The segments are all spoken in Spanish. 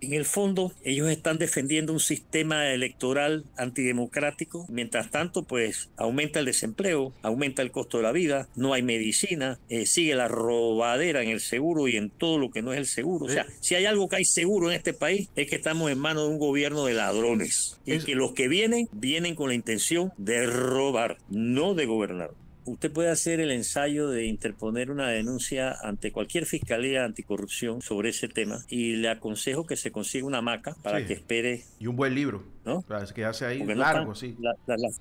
En el fondo, ellos están defendiendo un sistema electoral antidemocrático. Mientras tanto, pues aumenta el desempleo, aumenta el costo de la vida, no hay medicina, eh, sigue la robadera en el seguro y en todo lo que no es el seguro. O sea, si hay algo que hay seguro en este país, es que estamos en manos de un gobierno de ladrones. Y que los que vienen, vienen con la intención de robar, no de gobernar usted puede hacer el ensayo de interponer una denuncia ante cualquier fiscalía anticorrupción sobre ese tema y le aconsejo que se consiga una maca para que espere. Y un buen libro. ¿No? que hace ahí largo, sí.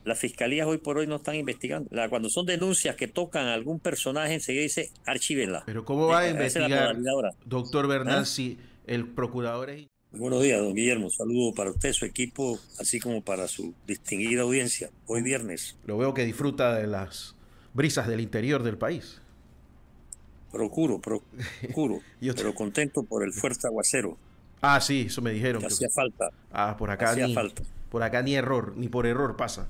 las fiscalías hoy por hoy no están investigando. cuando son denuncias que tocan a algún personaje, enseguida dice archívenla. Pero ¿cómo va a investigar, doctor Bernal, ¿Ah? si el procurador es... Buenos días, don Guillermo. Saludo para usted, su equipo, así como para su distinguida audiencia. Hoy viernes. Lo veo que disfruta de las brisas del interior del país. Procuro, procuro. Pero contento por el fuerte aguacero. Ah, sí, eso me dijeron. hacía falta. Ah, por acá ni, Por acá ni error, ni por error pasa.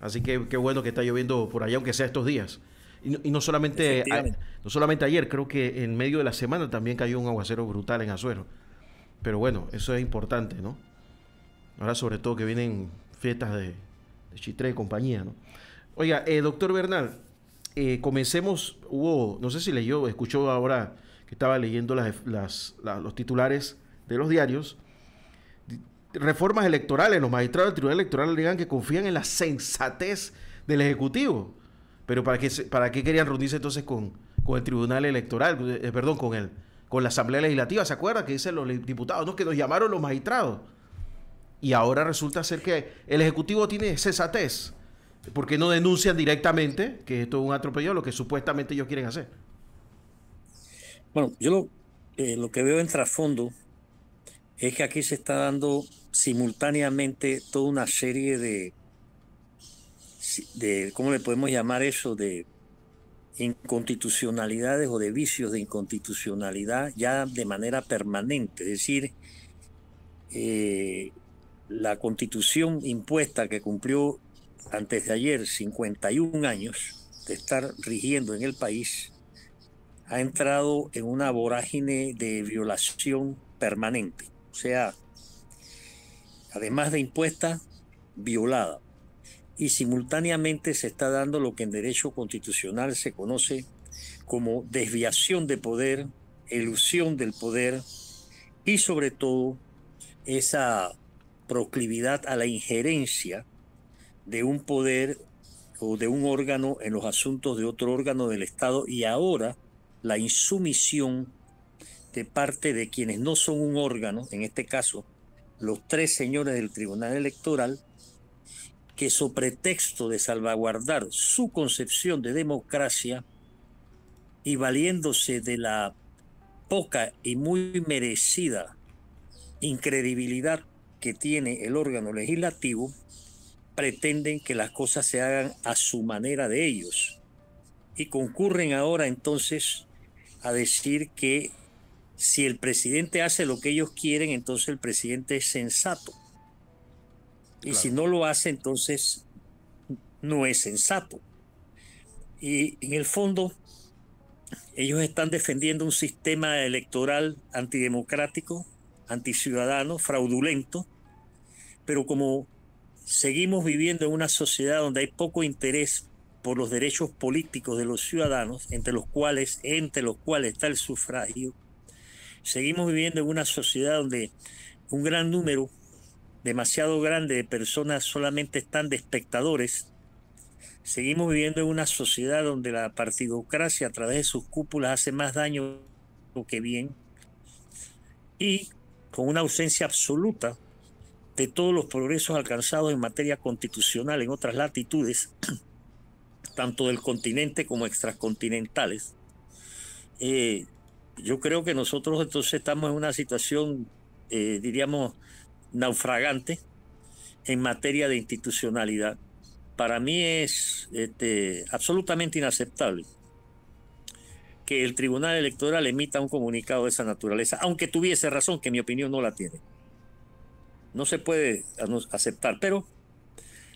Así que qué bueno que está lloviendo por allá, aunque sea estos días. Y no, solamente, no solamente ayer, creo que en medio de la semana también cayó un aguacero brutal en Azuero. Pero bueno, eso es importante, ¿no? Ahora sobre todo que vienen fiestas de, de Chitré y compañía, ¿no? Oiga, eh, doctor Bernal, eh, comencemos, hubo, no sé si leyó, escuchó ahora que estaba leyendo las, los titulares de los diarios, reformas electorales, los magistrados del Tribunal Electoral digan que confían en la sensatez del Ejecutivo. Pero ¿para qué, para qué querían reunirse entonces con, con el Tribunal Electoral, eh, eh, perdón, con el, con la Asamblea Legislativa? ¿Se acuerda que dicen los diputados? No, que nos llamaron los magistrados. Y ahora resulta ser que el Ejecutivo tiene sensatez. ¿Por qué no denuncian directamente que esto es un atropello, lo que supuestamente ellos quieren hacer? Bueno, yo lo, eh, que veo en trasfondo es que aquí se está dando simultáneamente toda una serie de, de ¿cómo le podemos llamar eso? De inconstitucionalidades o de vicios de inconstitucionalidad ya de manera permanente. Es decir, eh, la constitución impuesta que cumplió antes de ayer 51 años de estar rigiendo en el país, ha entrado en una vorágine de violación permanente. O sea, además de impuesta, violada. Y simultáneamente se está dando lo que en derecho constitucional se conoce como desviación de poder, ilusión del poder y sobre todo esa proclividad a la injerencia de un poder o de un órgano en los asuntos de otro órgano del Estado y ahora la insumisión de parte de quienes no son un órgano, en este caso los tres señores del Tribunal Electoral, que su pretexto de salvaguardar su concepción de democracia y valiéndose de la poca y muy merecida incredibilidad que tiene el órgano legislativo, pretenden que las cosas se hagan a su manera de ellos. Y concurren ahora entonces a decir que si el presidente hace lo que ellos quieren, entonces el presidente es sensato. Y si no lo hace, entonces no es sensato. Y en el fondo, ellos están defendiendo un sistema electoral antidemocrático, anticiudadano, fraudulento, pero como seguimos viviendo en una sociedad donde hay poco interés por los derechos políticos de los ciudadanos, entre los cuales, entre los cuales está el sufragio. Seguimos viviendo en una sociedad donde un gran número, demasiado grande de personas solamente están de espectadores. Seguimos viviendo en una sociedad donde la partidocracia a través de sus cúpulas hace más daño que bien. Y con una ausencia absoluta de todos los progresos alcanzados en materia constitucional en otras latitudes, tanto del continente como extracontinentales, eh, yo creo que nosotros entonces estamos en una situación, eh, diríamos, naufragante en materia de institucionalidad. Para mí es este, absolutamente inaceptable que el Tribunal Electoral emita un comunicado de esa naturaleza, aunque tuviese razón, que mi opinión no la tiene no se puede aceptar, pero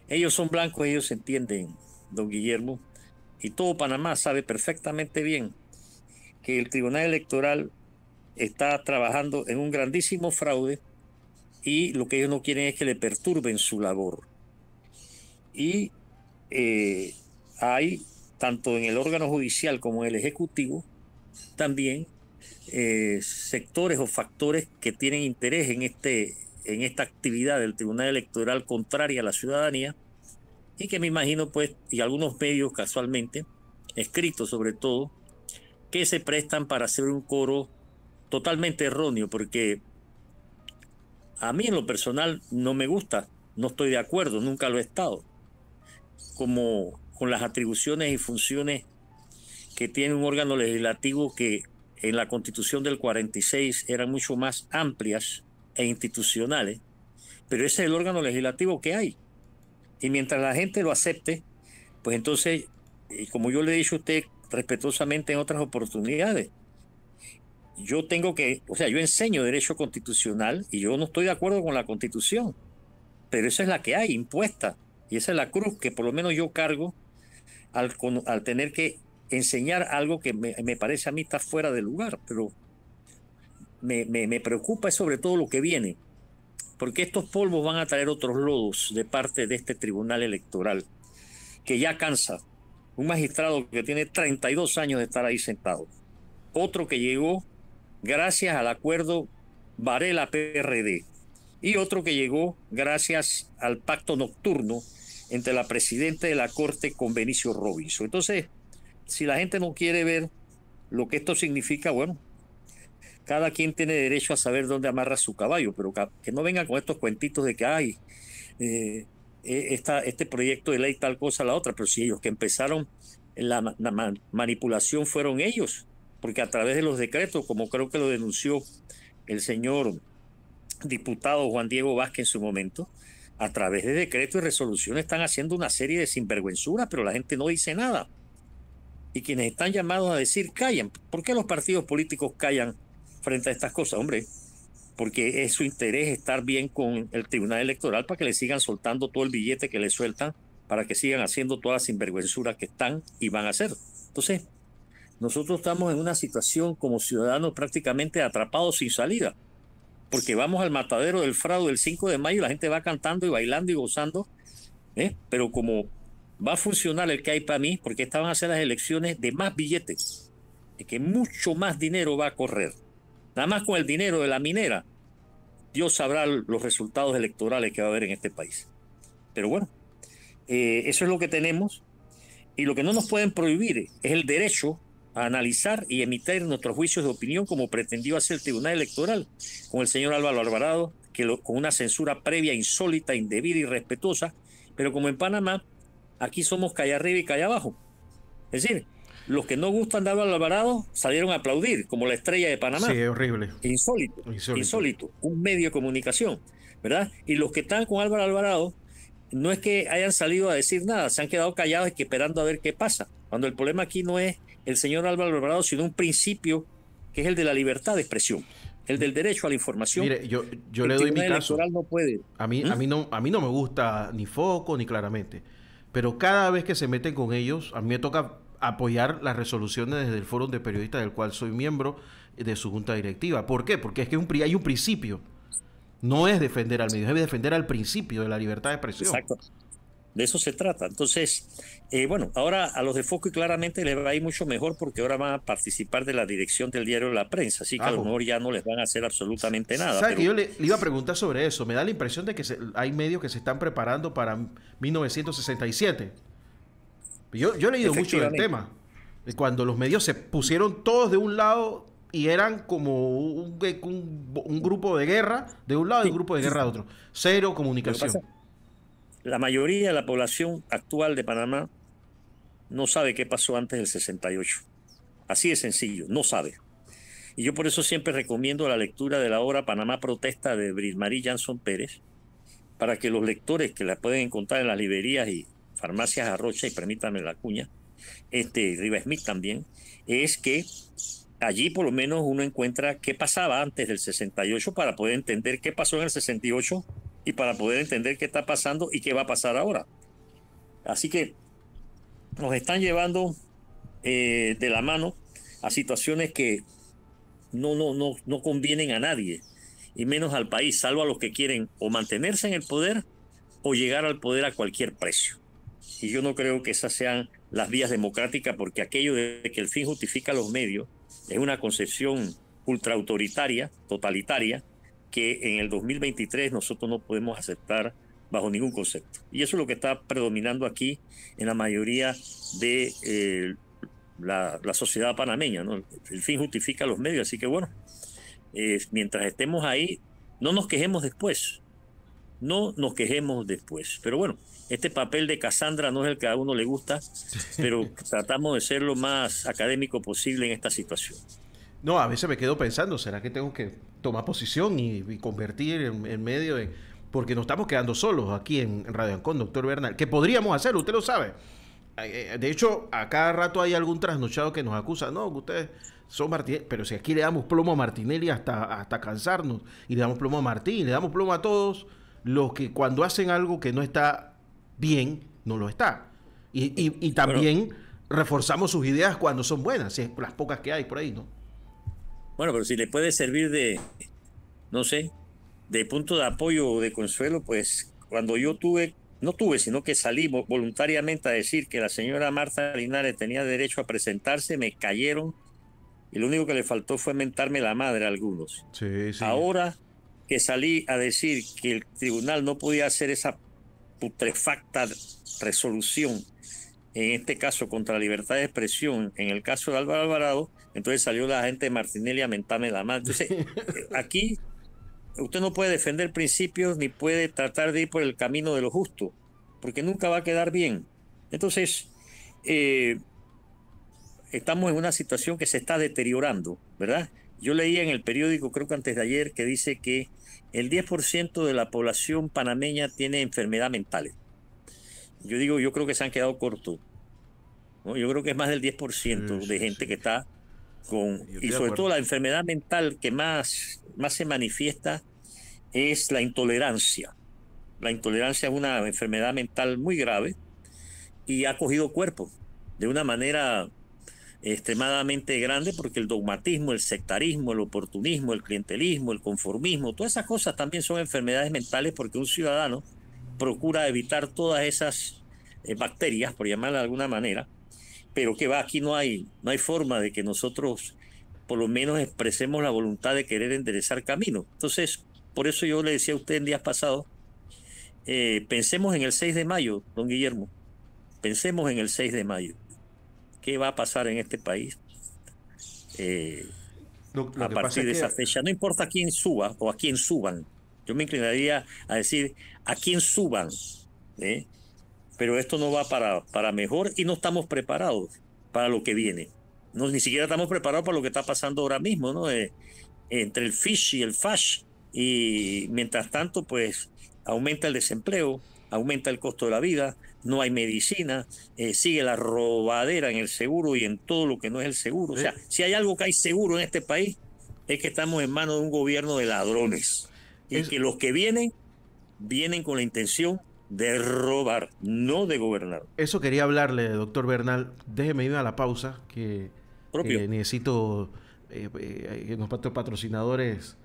ellos son blancos, ellos entienden, don Guillermo, y todo Panamá sabe perfectamente bien que el Tribunal Electoral está trabajando en un grandísimo fraude y lo que ellos no quieren es que le perturben su labor. Y eh, hay, tanto en el órgano judicial como en el Ejecutivo, también eh, sectores o factores que tienen interés en este en esta actividad del Tribunal Electoral contraria a la ciudadanía y que me imagino pues, y algunos medios casualmente, escritos sobre todo, que se prestan para hacer un coro totalmente erróneo, porque a mí en lo personal no me gusta, no estoy de acuerdo, nunca lo he estado, como con las atribuciones y funciones que tiene un órgano legislativo que en la constitución del 46 eran mucho más amplias e institucionales, pero ese es el órgano legislativo que hay. Y mientras la gente lo acepte, pues entonces, eh, como yo le he dicho a usted respetuosamente en otras oportunidades, yo tengo que, o sea, yo enseño derecho constitucional y yo no estoy de acuerdo con la constitución, pero esa es la que hay impuesta y esa es la cruz que por lo menos yo cargo al, tener que enseñar algo que me, me parece a mí está fuera de lugar, pero me, preocupa es sobre todo lo que viene, porque estos polvos van a traer otros lodos de parte de este tribunal electoral, que ya cansa. Un magistrado que tiene 32 años de estar ahí sentado. Otro que llegó gracias al acuerdo Varela-PRD. Y otro que llegó gracias al pacto nocturno entre la presidenta de la Corte con Benicio Robinson. Entonces, si la gente no quiere ver lo que esto significa, bueno, cada quien tiene derecho a saber dónde amarra su caballo, pero que no vengan con estos cuentitos de que hay eh, eh, esta, este proyecto de ley tal cosa, la otra, pero si ellos que empezaron la, manipulación fueron ellos, porque a través de los decretos, como creo que lo denunció el señor diputado Juan Diego Vázquez en su momento, a través de decretos y resoluciones están haciendo una serie de sinvergüenzuras, pero la gente no dice nada. Y quienes están llamados a decir callan. ¿Por qué los partidos políticos callan frente a estas cosas, hombre, porque es su interés estar bien con el Tribunal Electoral para que le sigan soltando todo el billete que le sueltan, para que sigan haciendo todas las sinvergüenzuras que están y van a hacer. Entonces, nosotros estamos en una situación como ciudadanos prácticamente atrapados sin salida, porque vamos al matadero del fraude del 5 de mayo, la gente va cantando y bailando y gozando, ¿eh? pero como va a funcionar el que hay para mí, porque estaban a hacer las elecciones de más billetes, de que mucho más dinero va a correr. Nada más con el dinero de la minera, Dios sabrá los resultados electorales que va a haber en este país. Pero bueno, eh, eso es lo que tenemos. Y lo que no nos pueden prohibir es el derecho a analizar y emitir nuestros juicios de opinión como pretendió hacer el Tribunal Electoral con el señor Álvaro Alvarado, con una censura previa, insólita, indebida y respetuosa. Pero como en Panamá, aquí somos calle arriba y calle abajo. Es decir, los que no gustan de Álvaro Alvarado salieron a aplaudir, como la estrella de Panamá. Sí, horrible. Insólito, insólito, Un medio de comunicación, ¿verdad? Y los que están con Álvaro Alvarado no es que hayan salido a decir nada, se han quedado callados y esperando a ver qué pasa. Cuando el problema aquí no es el señor Álvaro Alvarado, sino un principio que es el de la libertad de expresión el del derecho a la información. Mire, yo, yo le doy mi caso. No puede. A mí, a ¿Mm? mí no, a mí no me gusta ni foco ni claramente. Pero cada vez que se meten con ellos, a mí me toca apoyar las resoluciones desde el Foro de Periodistas del cual soy miembro de su junta directiva. ¿Por qué? Porque es que hay un principio. No es defender al medio, es defender al principio de la libertad de expresión. Exacto. De eso se trata. Entonces, eh, bueno, ahora a los de Foco y claramente les va a ir mucho mejor porque ahora van a participar de la dirección del diario La Prensa, así que a lo mejor ya no les van a hacer absolutamente nada. Que yo le, iba a preguntar sobre eso. Me da la impresión de que hay medios que se están preparando para 1967. Yo, he leído mucho del tema. Cuando los medios se pusieron todos de un lado y eran como un, grupo de guerra de un lado y un grupo de guerra de otro. Cero comunicación. la mayoría de la población actual de Panamá no sabe qué pasó antes del 68. Así de sencillo, no sabe. Y yo por eso siempre recomiendo la lectura de la obra Panamá Protesta de Brismarie Jansson Pérez, para que los lectores que la pueden encontrar en las librerías y farmacias Arrocha, y permítanme la cuña, este, Riva Smith también, es que allí por lo menos uno encuentra qué pasaba antes del 68 para poder entender qué pasó en el 68 y para poder entender qué está pasando y qué va a pasar ahora. Así que nos están llevando eh, de la mano a situaciones que no, no, no, no convienen a nadie, y menos al país, salvo a los que quieren o mantenerse en el poder o llegar al poder a cualquier precio y yo no creo que esas sean las vías democráticas, porque aquello de que el fin justifica los medios es una concepción ultra autoritaria totalitaria, que en el 2023 nosotros no podemos aceptar bajo ningún concepto. Y eso es lo que está predominando aquí en la mayoría de eh, la, sociedad panameña. ¿no? El fin justifica los medios, así que bueno, eh, mientras estemos ahí, no nos quejemos después. No nos quejemos después. Pero bueno, este papel de Cassandra no es el que a uno le gusta, pero tratamos de ser lo más académico posible en esta situación. No, a veces me quedo pensando, ¿será que tengo que tomar posición y, convertir en, medio de...? Porque nos estamos quedando solos aquí en Radio Ancon, doctor Bernal, ¿Qué podríamos hacer, usted lo sabe. Eh, eh, de hecho, a cada rato hay algún trasnochado que nos acusa, no, ustedes son pero si aquí le damos plomo a Martinelli hasta, hasta cansarnos, y le damos plomo a Martín, le damos plomo a todos los que cuando hacen algo que no está bien, no lo está. Y, y, también reforzamos sus ideas cuando son buenas, si es las pocas que hay por ahí, ¿no? Bueno, pero si le puede servir de, no sé, de punto de apoyo o de consuelo, pues cuando yo tuve, no tuve, sino que salí voluntariamente a decir que la señora Marta Linares tenía derecho a presentarse, me cayeron y lo único que le faltó fue mentarme la madre a algunos. Ahora que salí a decir que el tribunal no podía hacer esa putrefacta resolución, en este caso contra la libertad de expresión, en el caso de Álvaro Alvarado, entonces salió la gente de Martinelli a mentarme la madre Entonces, aquí usted no puede defender principios ni puede tratar de ir por el camino de lo justo, porque nunca va a quedar bien. Entonces, eh, estamos en una situación que se está deteriorando, ¿verdad? Yo leí en el periódico, creo que antes de ayer, que dice que el 10% de la población panameña tiene enfermedad mental. Yo digo, yo creo que se han quedado cortos. Yo creo que es más del 10% de gente que está con... Y sobre todo la enfermedad mental que más, más se manifiesta es la intolerancia. La intolerancia es una enfermedad mental muy grave y ha cogido cuerpo de una manera extremadamente grande porque el dogmatismo, el sectarismo, el oportunismo, el clientelismo, el conformismo, todas esas cosas también son enfermedades mentales porque un ciudadano procura evitar todas esas eh, bacterias, por llamarla de alguna manera, pero que va, aquí no hay, no hay forma de que nosotros por lo menos expresemos la voluntad de querer enderezar camino. Entonces, por eso yo le decía a usted en días pasados, eh, pensemos en el 6 de mayo, don Guillermo, pensemos en el 6 de mayo qué va a pasar en este país eh, a partir de esa fecha. No importa a quién suba o a quién suban. Yo me inclinaría a decir a quién suban. ¿eh? Pero esto no va para, para mejor y no estamos preparados para lo que viene. No, ni siquiera estamos preparados para lo que está pasando ahora mismo, ¿no? Eh, entre el fish y el fash. Y mientras tanto, pues aumenta el desempleo, aumenta el costo de la vida, no hay medicina, eh, sigue la robadera en el seguro y en todo lo que no es el seguro. O sea, si hay algo que hay seguro en este país, es que estamos en manos de un gobierno de ladrones. Y que los que vienen, vienen con la intención de robar, no de gobernar. Eso quería hablarle, doctor Bernal. Déjeme ir a la pausa, que, necesito eh, eh, eh patrocinadores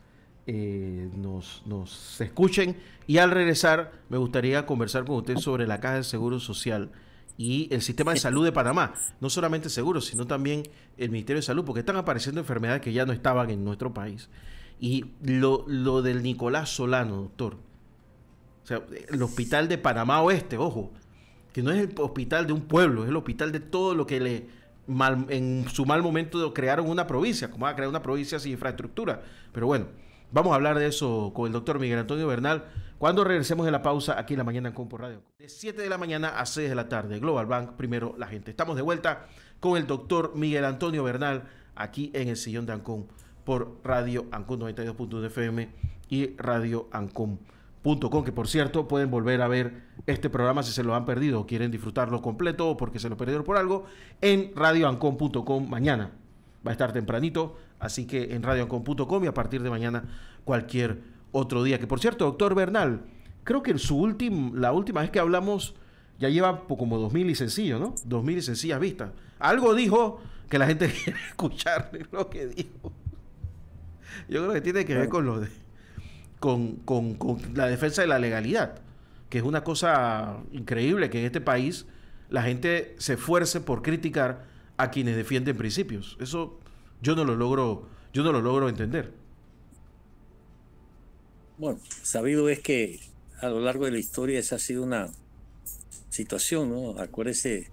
eh, nos, escuchen y al regresar me gustaría conversar con usted sobre la Caja de Seguro Social y el sistema de salud de Panamá, no solamente seguro, sino también el Ministerio de Salud, porque están apareciendo enfermedades que ya no estaban en nuestro país. Y lo, lo del Nicolás Solano, doctor, o sea, el hospital de Panamá Oeste, ojo, que no es el hospital de un pueblo, es el hospital de todo lo que le en su mal momento crearon una provincia, como va ah, a crear una provincia sin infraestructura. Pero bueno, Vamos a hablar de eso con el doctor Miguel Antonio Bernal cuando regresemos de la pausa aquí en la mañana en por Radio. De 7 de la mañana a 6 de la tarde, Global Bank, primero la gente. Estamos de vuelta con el doctor Miguel Antonio Bernal aquí en el sillón de Ancón por Radio Ancon 92.1 FM y Radio Ancon.com. que por cierto pueden volver a ver este programa si se lo han perdido o quieren disfrutarlo completo o porque se lo perdieron por algo en radioancon.com mañana va a estar tempranito, así que en radioancon.com y a partir de mañana cualquier otro día. Que por cierto, doctor Bernal, creo que en su la última vez que hablamos ya lleva como 2.000 y sencillo, ¿no? 2.000 y sencillas vistas. Algo dijo que la gente quiere escuchar lo que dijo. Yo creo que tiene que ver con lo de con, con, con, la defensa de la legalidad, que es una cosa increíble que en este país la gente se esfuerce por criticar a quienes defienden principios. Eso yo no lo logro, yo no lo logro entender. Bueno, sabido es que a lo largo de la historia esa ha sido una situación, ¿no? Acuérdese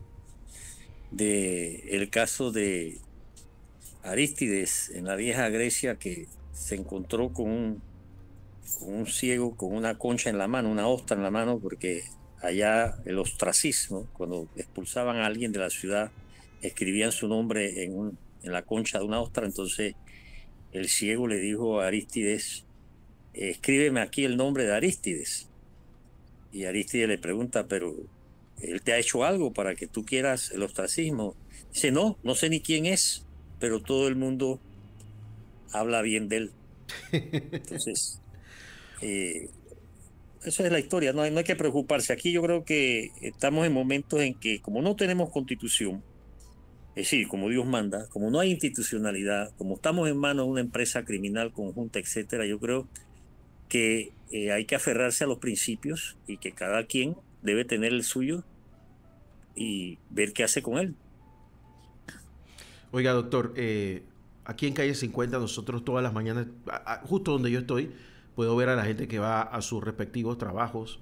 de el caso de Arístides en la vieja Grecia que se encontró con un, con un ciego con una concha en la mano, una ostra en la mano, porque allá el ostracismo, cuando expulsaban a alguien de la ciudad, escribían su nombre en, en la concha de una ostra, entonces el ciego le dijo a Aristides, escríbeme aquí el nombre de Aristides. Y Aristides le pregunta, pero él te ha hecho algo para que tú quieras el ostracismo. Dice, no, no sé ni quién es, pero todo el mundo habla bien de él. Entonces, eh, esa es la historia, no no hay que preocuparse. Aquí yo creo que estamos en momentos en que como no tenemos constitución, es decir, como Dios manda, como no hay institucionalidad, como estamos en manos de una empresa criminal conjunta, etcétera, yo creo que eh, hay que aferrarse a los principios y que cada quien debe tener el suyo y ver qué hace con él. Oiga, doctor, eh, aquí en calle 50 nosotros todas las mañanas, justo donde yo estoy, puedo ver a la gente que va a sus respectivos trabajos,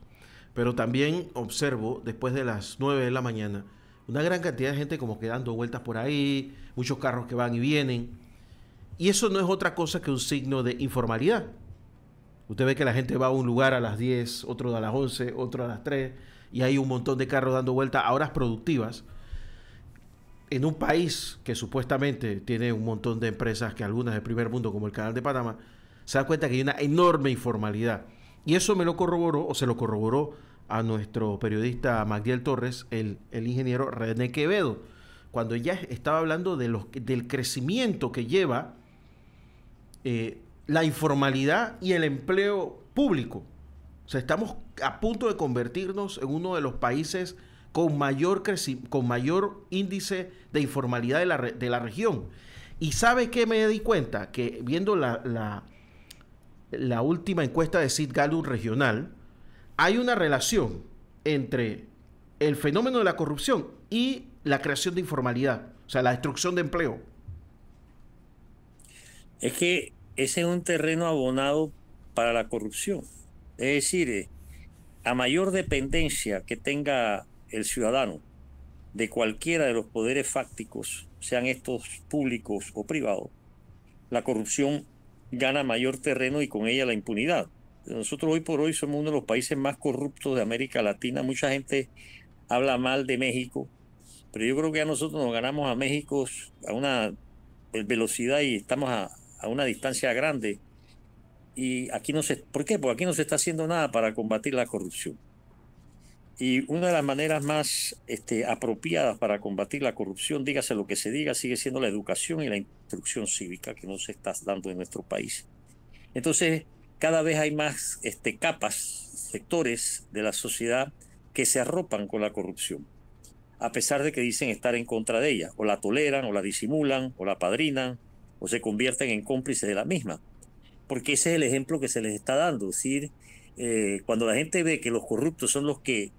pero también observo después de las 9 de la mañana una gran cantidad de gente como que dando vueltas por ahí, muchos carros que van y vienen. Y eso no es otra cosa que un signo de informalidad. Usted ve que la gente va a un lugar a las 10, otro a las 11, otro a las 3, y hay un montón de carros dando vueltas a horas productivas. En un país que supuestamente tiene un montón de empresas, que algunas de primer mundo, como el Canal de Panamá, se da cuenta que hay una enorme informalidad. Y eso me lo corroboró, o se lo corroboró a nuestro periodista Magdiel Torres, el, ingeniero René Quevedo, cuando ella estaba hablando de los, del crecimiento que lleva eh, la informalidad y el empleo público. O sea, estamos a punto de convertirnos en uno de los países con mayor, con mayor índice de informalidad de la, región. Y ¿sabe qué me di cuenta? Que viendo la, la, última encuesta de Sid Gallup regional, hay una relación entre el fenómeno de la corrupción y la creación de informalidad, o sea, la destrucción de empleo. Es que ese es un terreno abonado para la corrupción. Es decir, eh, a mayor dependencia que tenga el ciudadano de cualquiera de los poderes fácticos, sean estos públicos o privados, la corrupción gana mayor terreno y con ella la impunidad. Nosotros hoy por hoy somos uno de los países más corruptos de América Latina. Mucha gente habla mal de México, pero yo creo que a nosotros nos ganamos a México a una velocidad y estamos a, una distancia grande. Y aquí no sé ¿por qué? Porque aquí no se está haciendo nada para combatir la corrupción. Y una de las maneras más este, apropiadas para combatir la corrupción, dígase lo que se diga, sigue siendo la educación y la instrucción cívica que no se está dando en nuestro país. Entonces, cada vez hay más este, capas, sectores de la sociedad que se arropan con la corrupción, a pesar de que dicen estar en contra de ella, o la toleran, o la disimulan, o la padrinan, o se convierten en cómplices de la misma. Porque ese es el ejemplo que se les está dando. Es decir, eh, cuando la gente ve que los corruptos son los que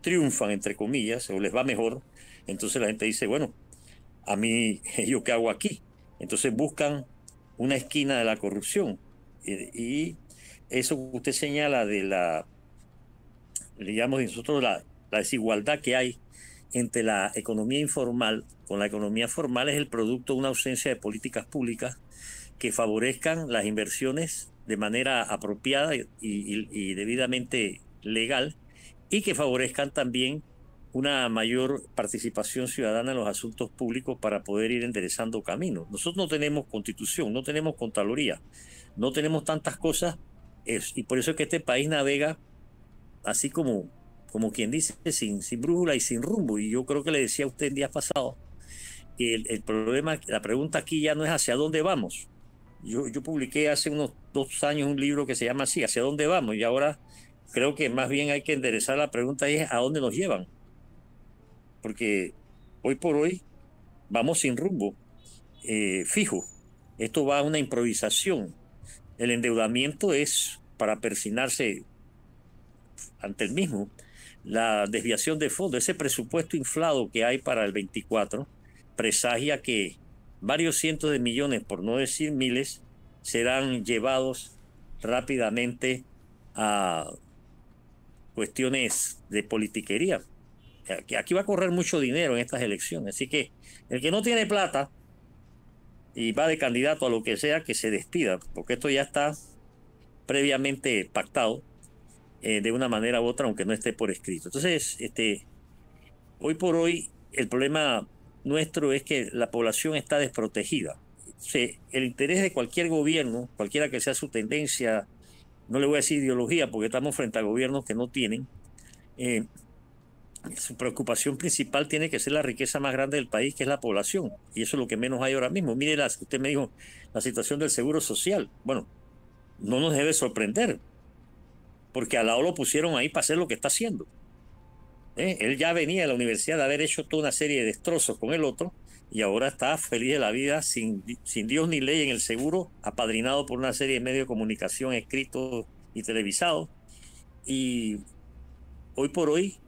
triunfan, entre comillas, o les va mejor, entonces la gente dice, bueno, a mí, ¿yo qué hago aquí? Entonces buscan una esquina de la corrupción, y eso que usted señala de la, digamos, nosotros la, desigualdad que hay entre la economía informal con la economía formal es el producto de una ausencia de políticas públicas que favorezcan las inversiones de manera apropiada y, y debidamente legal y que favorezcan también una mayor participación ciudadana en los asuntos públicos para poder ir enderezando caminos. Nosotros no tenemos constitución, no tenemos contraloría, no tenemos tantas cosas y por eso es que este país navega así como, como quien dice, sin, brújula y sin rumbo. Y yo creo que le decía a usted el día pasado que el, problema, la pregunta aquí ya no es hacia dónde vamos. Yo, yo publiqué hace unos dos años un libro que se llama así, ¿hacia dónde vamos? Y ahora creo que más bien hay que enderezar la pregunta y es a dónde nos llevan. Porque hoy por hoy vamos sin rumbo eh, fijo. Esto va a una improvisación. El endeudamiento es para persinarse ante el mismo. La desviación de fondo, ese presupuesto inflado que hay para el 24, presagia que varios cientos de millones, por no decir miles, serán llevados rápidamente a cuestiones de politiquería. Aquí va a correr mucho dinero en estas elecciones. Así que el que no tiene plata, y va de candidato a lo que sea que se despida, porque esto ya está previamente pactado eh, de una manera u otra, aunque no esté por escrito. Entonces, este, hoy por hoy el problema nuestro es que la población está desprotegida. el interés de cualquier gobierno, cualquiera que sea su tendencia, no le voy a decir ideología, porque estamos frente a gobiernos que no tienen, eh, su preocupación principal tiene que ser la riqueza más grande del país, que es la población. Y eso es lo que menos hay ahora mismo. Mire, las, usted me dijo la situación del seguro social. Bueno, no nos debe sorprender, porque a lado lo pusieron ahí para hacer lo que está haciendo. Eh, él ya venía a la universidad de haber hecho toda una serie de destrozos con el otro y ahora está feliz de la vida, sin, sin Dios ni ley en el seguro, apadrinado por una serie de medios de comunicación escritos y televisados. Y hoy por hoy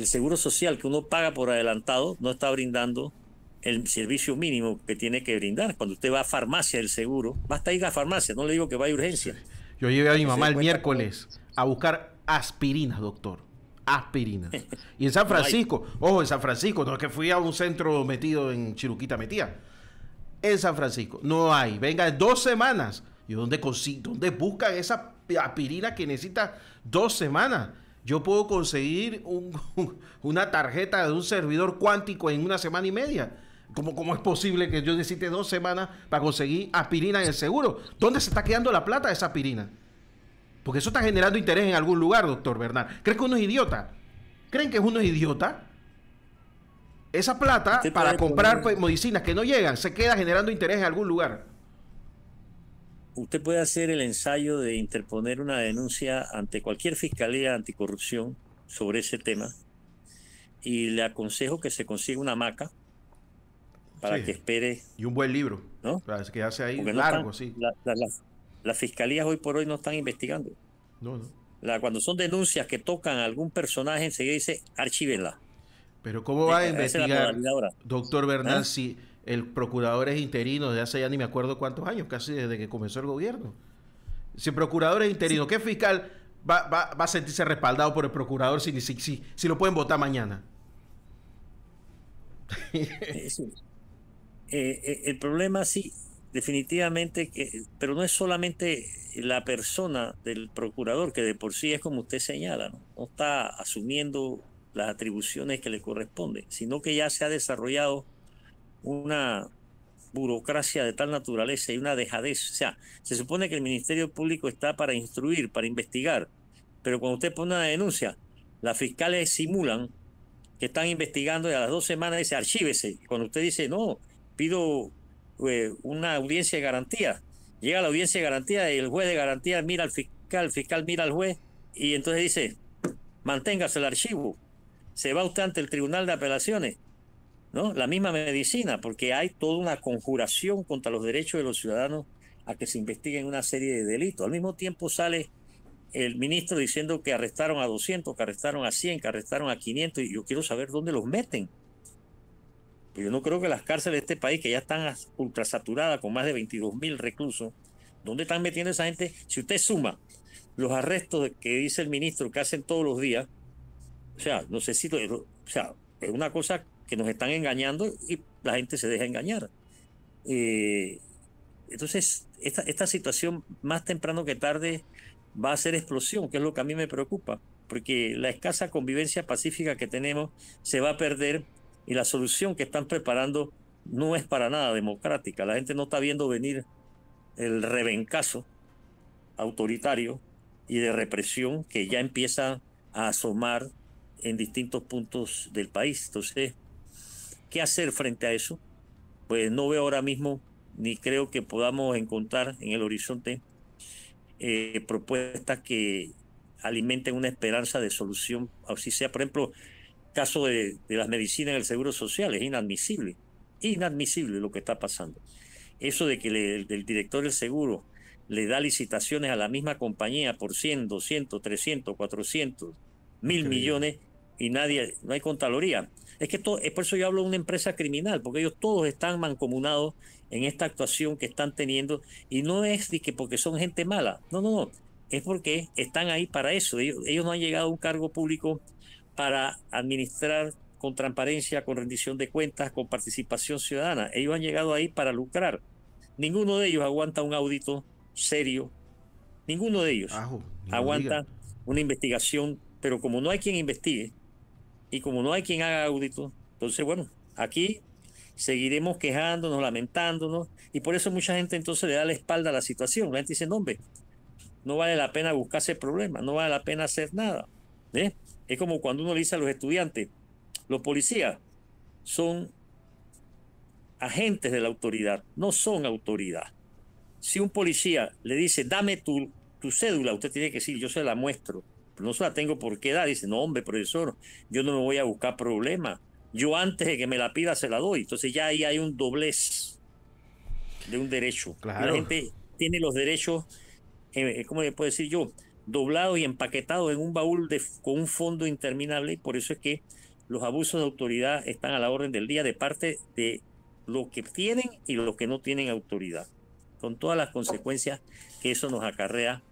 el seguro social que uno paga por adelantado no está brindando el servicio mínimo que tiene que brindar. Cuando usted va a farmacia el seguro, basta ir a farmacia, no le digo que vaya a urgencia. Yo llevé a mi mamá el miércoles a buscar aspirinas, doctor. Aspirinas. Y en San Francisco, ojo, en San Francisco, no es que fui a un centro metido en Chiruquita metía. En San Francisco, no hay. Venga, dos semanas. ¿Y dónde, dónde buscan esa aspirina que necesita dos semanas? Yo puedo conseguir una tarjeta de un servidor cuántico en una semana y media. ¿Cómo, ¿Cómo, es posible que yo necesite dos semanas para conseguir aspirina en el seguro? ¿Dónde se está quedando la plata de esa aspirina? Porque eso está generando interés en algún lugar, doctor Bernard. ¿Crees que uno es idiota? ¿Creen que uno es idiota? Esa plata este para comprar pues, medicinas que no llegan se queda generando interés en algún lugar usted puede hacer el ensayo de interponer una denuncia ante cualquier fiscalía anticorrupción sobre ese tema y le aconsejo que se consiga una maca para que espere. Y un buen libro, ¿no? que hace ahí largo, sí. las fiscalías hoy por hoy no están investigando. No, no. cuando son denuncias que tocan a algún personaje, enseguida dice archívenla. Pero ¿cómo va a investigar, doctor Bernal, ¿Ah? El procurador es interino desde hace ya ni me acuerdo cuántos años, casi desde que comenzó el gobierno. Si el procurador es interino, ¿qué fiscal va, a sentirse respaldado por el procurador si, si, si, lo pueden votar mañana? Eh, eh, el problema sí, definitivamente, que, pero no es solamente la persona del procurador, que de por sí es como usted señala, no, no está asumiendo las atribuciones que le corresponden, sino que ya se ha desarrollado una burocracia de tal naturaleza y una dejadez. O sea, se supone que el Ministerio Público está para instruir, para investigar, pero cuando usted pone una denuncia, las fiscales simulan que están investigando y a las dos semanas dice archívese. Cuando usted dice no, pido eh, una audiencia de garantía, llega la audiencia de garantía y el juez de garantía mira al fiscal, el fiscal mira al juez y entonces dice manténgase el archivo. Se va usted ante el Tribunal de Apelaciones la misma medicina, porque hay toda una conjuración contra los derechos de los ciudadanos a que se investiguen una serie de delitos. Al mismo tiempo sale el ministro diciendo que arrestaron a 200, que arrestaron a 100, que arrestaron a 500, y yo quiero saber dónde los meten. Pues yo no creo que las cárceles de este país, que ya están ultrasaturadas con más de 22.000 mil reclusos, ¿dónde están metiendo esa gente? Si usted suma los arrestos que dice el ministro que hacen todos los días, o sea, no sé si, o sea, es una cosa que nos están engañando y la gente se deja engañar. Eh, entonces, esta, esta situación más temprano que tarde va a ser explosión, que es lo que a mí me preocupa, porque la escasa convivencia pacífica que tenemos se va a perder y la solución que están preparando no es para nada democrática. La gente no está viendo venir el rebencazo autoritario y de represión que ya empieza a asomar en distintos puntos del país. Entonces, qué hacer frente a eso, pues no veo ahora mismo ni creo que podamos encontrar en el horizonte eh, propuestas que alimenten una esperanza de solución, así sea, por ejemplo, caso de, las medicinas en el Seguro Social, es inadmisible, inadmisible lo que está pasando. Eso de que el, el director del seguro le da licitaciones a la misma compañía por 100, 200, 300, 400, mil millones y nadie, no hay contraloría. Es que todo, es por eso yo hablo de una empresa criminal, porque ellos todos están mancomunados en esta actuación que están teniendo y no es que porque son gente mala, no, no, no, es porque están ahí para eso. Ellos, no han llegado a un cargo público para administrar con transparencia, con rendición de cuentas, con participación ciudadana. Ellos han llegado ahí para lucrar. Ninguno de ellos aguanta un audito serio. Ninguno de ellos aguanta una investigación, pero como no hay quien investigue, y como no hay quien haga audito, entonces bueno, aquí seguiremos quejándonos, lamentándonos, y por eso mucha gente entonces le da la espalda a la situación. La gente dice, no, hombre, no vale la pena buscarse problema, no vale la pena hacer nada. ¿eh? Es como cuando uno le dice a los estudiantes, los policías son agentes de la autoridad, no son autoridad. Si un policía le dice, dame tu, tu cédula, usted tiene que decir, yo se la muestro no se la tengo por qué dar. Dice, no, hombre, profesor, yo no me voy a buscar problema. Yo antes de que me la pida se la doy. Entonces ya ahí hay un doblez de un derecho. La gente tiene los derechos, eh, ¿cómo le puedo decir yo? doblado y empaquetado en un baúl con un fondo interminable. por eso es que los abusos de autoridad están a la orden del día de parte de lo que tienen y lo que no tienen autoridad, con todas las consecuencias que eso nos acarrea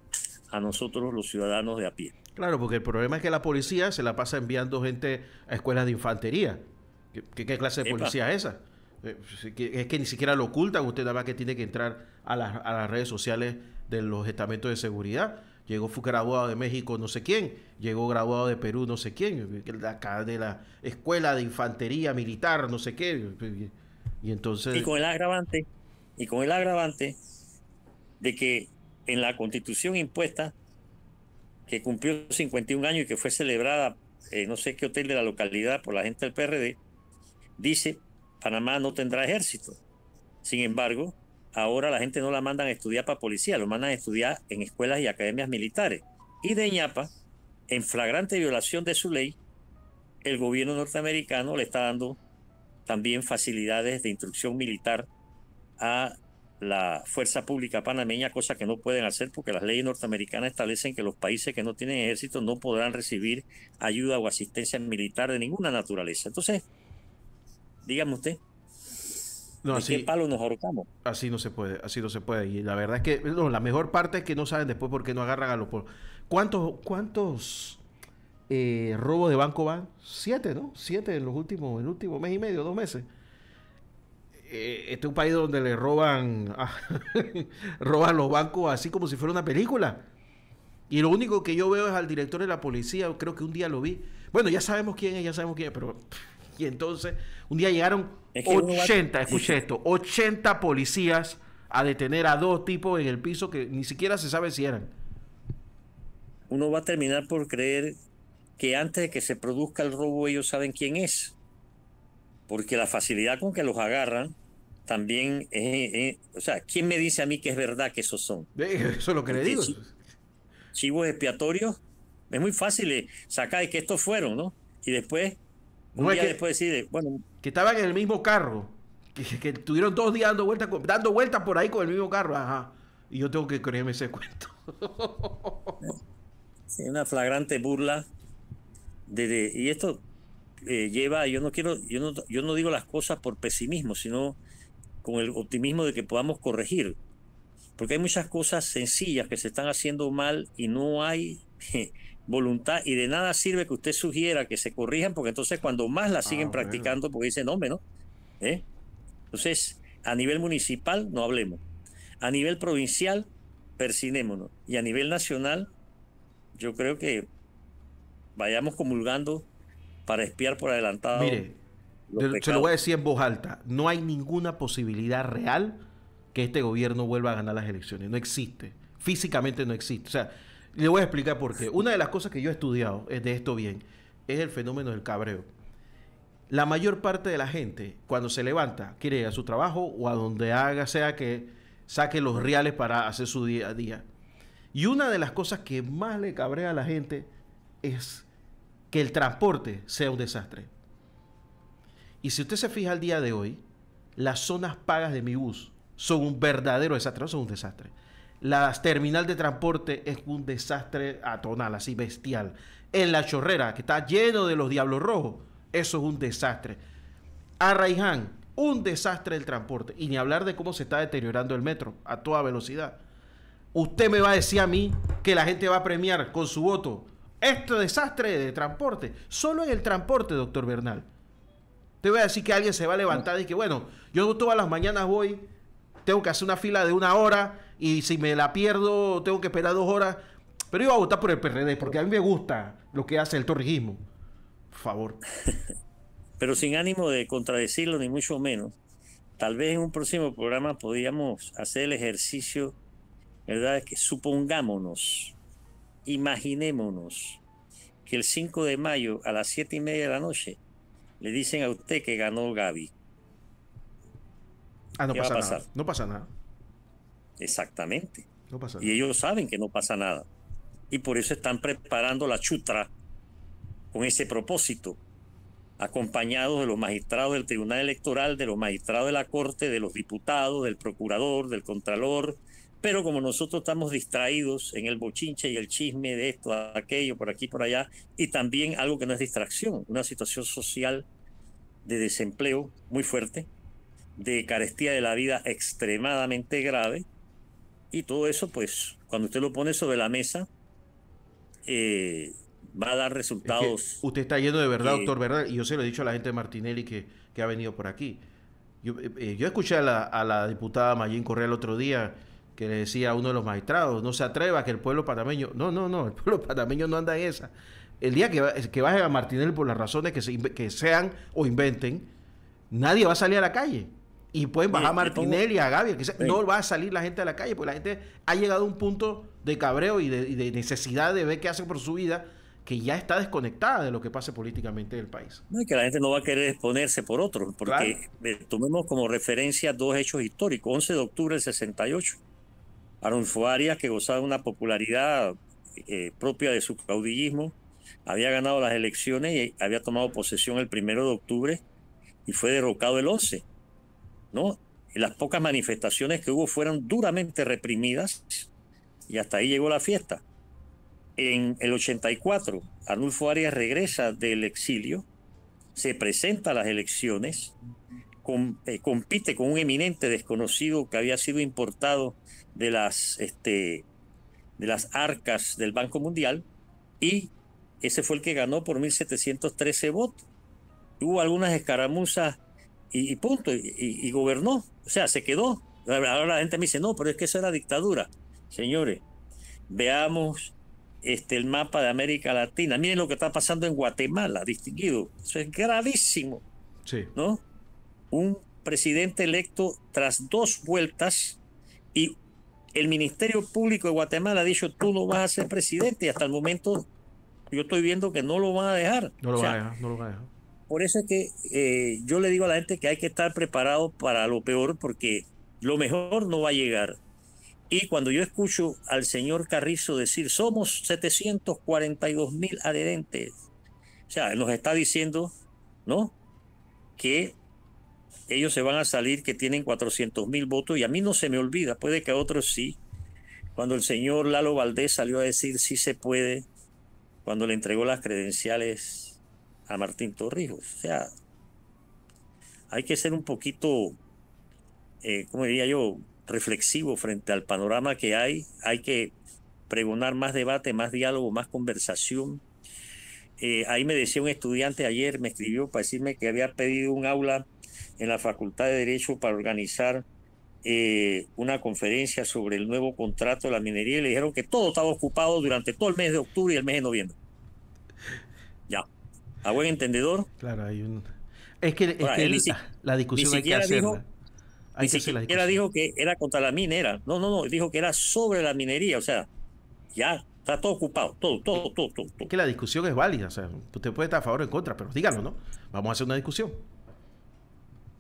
a nosotros los ciudadanos de a pie. Claro, porque el problema es que la policía se la pasa enviando gente a escuelas de infantería. ¿Qué, clase de policía es esa? Eh, es que ni siquiera lo ocultan. Usted nada más que tiene que entrar a, las redes sociales de los estamentos de seguridad. Llegó fue graduado de México no sé quién, llegó graduado de Perú no sé quién, de la escuela de infantería militar no sé qué. Y entonces... Y con el agravante, y con el agravante de que en la constitución impuesta que cumplió 51 años y que fue celebrada en eh, no sé qué hotel de la localidad por la gente del PRD, dice, Panamá no tendrá ejército. Sin embargo, ahora la gente no la mandan a estudiar para policía, lo mandan a estudiar en escuelas y academias militares. Y de ñapa, en flagrante violación de su ley, el gobierno norteamericano le está dando también facilidades de instrucción militar a la fuerza pública panameña, cosa que no pueden hacer porque las leyes norteamericanas establecen que los países que no tienen ejército no podrán recibir ayuda o asistencia militar de ninguna naturaleza. Entonces, dígame usted. No, qué palo nos ahorcamos? Así no se puede, así no se puede. Y la verdad es que la mejor parte es que no saben después por qué no agarran a los por... ¿Cuántos, cuántos eh, robos de banco van? Siete, ¿no? Siete en los últimos, el último mes y medio, dos meses. Eh, este es un país donde le roban, roban los bancos así como si fuera una película. Y lo único que yo veo es al director de la policía, creo que un día lo vi. Bueno, ya sabemos quién es, ya sabemos quién es, pero... Y entonces, un día llegaron 80, escuché esto, 80 policías a detener a dos tipos en el piso que ni siquiera se sabe si eran. Uno va a terminar por creer que antes de que se produzca el robo ellos saben quién es. Porque la facilidad con que los agarran también, eh, eh, o sea, ¿quién me dice a mí que es verdad que esos son? eso es lo que le este, digo. Chivos expiatorios, es muy fácil eh, sacar que estos fueron, ¿no? Y después, no que, después decir, bueno. Que estaban en el mismo carro, que, que estuvieron dos días dando vueltas dando vueltas por ahí con el mismo carro, ajá. Y yo tengo que creerme ese cuento. Es una flagrante burla. De, y esto lleva, yo no quiero, yo no, yo no digo las cosas por pesimismo, sino con el optimismo de que podamos corregir. Porque hay muchas cosas sencillas que se están haciendo mal y no hay voluntad y de nada sirve que usted sugiera que se corrijan porque entonces cuando más la ah, siguen practicando porque dicen hombre, ¿no? ¿Eh? Entonces, a nivel municipal no hablemos. A nivel provincial, persinémonos. Y a nivel nacional, yo creo que vayamos comulgando para espiar por adelantado se lo voy a decir en voz alta. No hay ninguna posibilidad real que este gobierno vuelva a ganar las elecciones. No existe. Físicamente no existe. O sea, le voy a explicar por qué. Una de las cosas que yo he estudiado es de esto bien es el fenómeno del cabreo. La mayor parte de la gente, cuando se levanta, quiere ir a su trabajo o a donde haga, sea que saque los reales para hacer su día a día. Y una de las cosas que más le cabrea a la gente es que el transporte sea un desastre. Y si usted se fija al día de hoy, las zonas pagas de mi bus son un verdadero desastre, no son un desastre. La terminal de transporte es un desastre atonal, así bestial. En la chorrera, que está lleno de los diablos rojos, eso es un desastre. Arraiján, un desastre el transporte. Y ni hablar de cómo se está deteriorando el metro a toda velocidad. Usted me va a decir a mí que la gente va a premiar con su voto este desastre de transporte. Solo en el transporte, doctor Bernal. Te voy a decir que alguien se va a levantar y que, bueno, yo todas las mañanas voy, tengo que hacer una fila de una hora y si me la pierdo, tengo que esperar dos horas. Pero iba a votar por el PRD porque a mí me gusta lo que hace el torrijismo. Por favor. Pero sin ánimo de contradecirlo, ni mucho menos. Tal vez en un próximo programa podríamos hacer el ejercicio, ¿verdad? Que supongámonos, imaginémonos que el 5 de mayo a las 7 y media de la noche le dicen a usted que ganó Gaby. Ah, no pasa, nada. No pasa nada. Exactamente. No pasa Y ellos saben que no pasa nada. Y por eso están preparando la chutra con ese propósito, acompañados de los magistrados del Tribunal Electoral, de los magistrados de la Corte, de los diputados, del procurador, del contralor, pero como nosotros estamos distraídos en el bochinche y el chisme de esto, aquello, por aquí, por allá, y también algo que no es distracción, una situación social de desempleo muy fuerte, de carestía de la vida extremadamente grave, y todo eso, pues, cuando usted lo pone sobre la mesa, eh, va a dar resultados. usted está yendo de verdad, doctor, ¿verdad? Y yo se lo he dicho a la gente de Martinelli que, que ha venido por aquí. Yo, eh, eh, escuché a la, diputada Mayín Correa el otro día que le decía a uno de los magistrados, no se atreva que el pueblo panameño, no, no, no, el pueblo panameño no anda en esa. El día que, que baje a Martinelli por las razones que, que sean o inventen, nadie va a salir a la calle. Y pueden bajar a Martinelli, a Gavia, que no va a salir la gente a la calle, porque la gente ha llegado a un punto de cabreo y de, necesidad de ver qué hace por su vida, que ya está desconectada de lo que pase políticamente del país. No, y que la gente no va a querer exponerse por otro, porque tomemos como referencia dos hechos históricos, 11 de octubre del 68 Arnulfo Arias, que gozaba de una popularidad eh, propia de su caudillismo, había ganado las elecciones y había tomado posesión el primero de octubre y fue derrocado el 11. ¿no? las pocas manifestaciones que hubo fueron duramente reprimidas y hasta ahí llegó la fiesta. En el 84, Arnulfo Arias regresa del exilio, se presenta a las elecciones eh, compite con un eminente desconocido que había sido importado de las, este, de las arcas del Banco Mundial y ese fue el que ganó por 1713 votos. Hubo algunas escaramuzas y, punto, y, gobernó, o sea, se quedó. Ahora la gente me dice, no, pero es que eso era dictadura. Señores, veamos este, el mapa de América Latina. Miren lo que está pasando en Guatemala, distinguido. Eso es gravísimo. Sí. ¿No? un presidente electo tras dos vueltas y el Ministerio Público de Guatemala ha dicho tú no vas a ser presidente y hasta el momento yo estoy viendo que no lo van a dejar. No lo, a dejar, no lo a Por eso es que eh, yo le digo a la gente que hay que estar preparado para lo peor porque lo mejor no va a llegar. Y cuando yo escucho al señor Carrizo decir somos 742 mil adherentes, o sea, nos está diciendo, ¿no? Que ellos se van a salir que tienen 400 mil votos y a mí no se me olvida, puede que a otros sí. Cuando el señor Lalo Valdés salió a decir sí se puede, cuando le entregó las credenciales a Martín Torrijos. O sea, hay que ser un poquito, eh, como diría yo?, reflexivo frente al panorama que hay. Hay que pregonar más debate, más diálogo, más conversación. Eh, ahí me decía un estudiante ayer, me escribió para decirme que había pedido un aula en la Facultad de Derecho para organizar eh, una conferencia sobre el nuevo contrato de la minería y le dijeron que todo estaba ocupado durante todo el mes de octubre y el mes de noviembre. Ya. A buen entendedor. Claro, hay un. Es que, la, discusión hay que hacerla. Dijo, que dijo que era contra la minera. No, no, no. Dijo que era sobre la minería. O sea, ya está todo ocupado. Todo, todo, todo, que la discusión es válida. O sea, usted puede estar a favor o en contra, pero díganlo ¿no? Vamos a hacer una discusión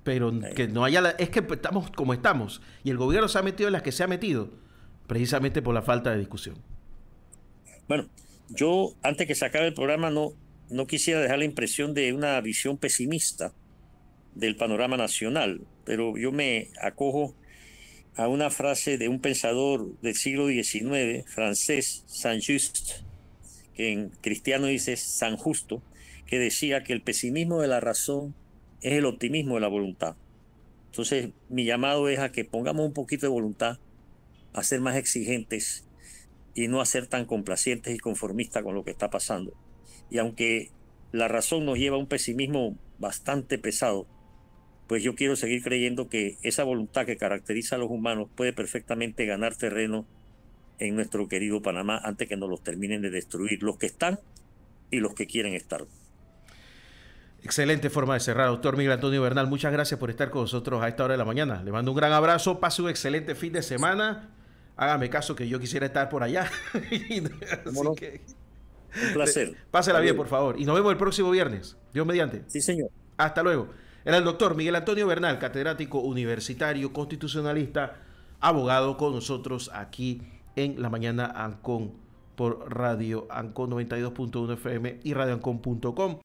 pero que no haya... es que estamos como estamos y el gobierno se ha metido en las que se ha metido, precisamente por la falta de discusión. Bueno, yo antes que se el programa no, no quisiera dejar la impresión de una visión pesimista del panorama nacional, pero yo me acojo a una frase de un pensador del siglo XIX, francés, Saint-Just, que en cristiano dice San Justo, que decía que el pesimismo de la razón es el optimismo de la voluntad. Entonces, mi llamado es a que pongamos un poquito de voluntad, a ser más exigentes y no a ser tan complacientes y conformistas con lo que está pasando. Y aunque la razón nos lleva a un pesimismo bastante pesado, pues yo quiero seguir creyendo que esa voluntad que caracteriza a los humanos puede perfectamente ganar terreno en nuestro querido Panamá antes que nos los terminen de destruir los que están y los que quieren estar. Excelente forma de cerrar, doctor Miguel Antonio Bernal. Muchas gracias por estar con nosotros a esta hora de la mañana. Le mando un gran abrazo, pase un excelente fin de semana. Hágame caso que yo quisiera estar por allá. Así que... Un placer. Pásela bien, por favor. Y nos vemos el próximo viernes. Dios mediante. Sí, señor. Hasta luego. Era el doctor Miguel Antonio Bernal, catedrático universitario, constitucionalista, abogado con nosotros aquí en la mañana Ancon por Radio Ancon 92.1 FM y ANCON.com.